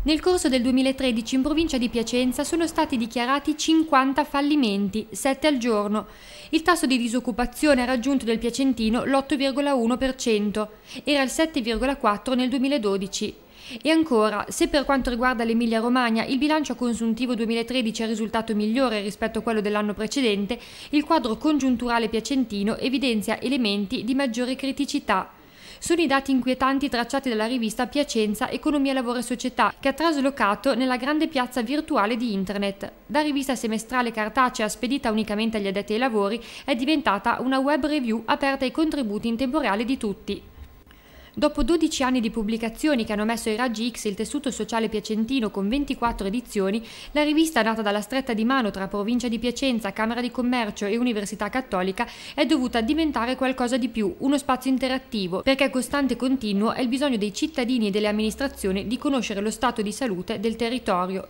Nel corso del 2013 in provincia di Piacenza sono stati dichiarati 50 fallimenti, 7 al giorno. Il tasso di disoccupazione ha raggiunto del Piacentino l'8,1%, era il 7,4% nel 2012. E ancora, se per quanto riguarda l'Emilia-Romagna il bilancio consuntivo 2013 è risultato migliore rispetto a quello dell'anno precedente, il quadro congiunturale piacentino evidenzia elementi di maggiore criticità sono i dati inquietanti tracciati dalla rivista Piacenza Economia Lavoro e Società, che ha traslocato nella grande piazza virtuale di Internet. Da rivista semestrale cartacea spedita unicamente agli addetti ai lavori, è diventata una web review aperta ai contributi in tempo reale di tutti. Dopo 12 anni di pubblicazioni che hanno messo ai raggi X il tessuto sociale piacentino con 24 edizioni, la rivista nata dalla stretta di mano tra provincia di Piacenza, Camera di Commercio e Università Cattolica è dovuta diventare qualcosa di più, uno spazio interattivo, perché costante e continuo è il bisogno dei cittadini e delle amministrazioni di conoscere lo stato di salute del territorio.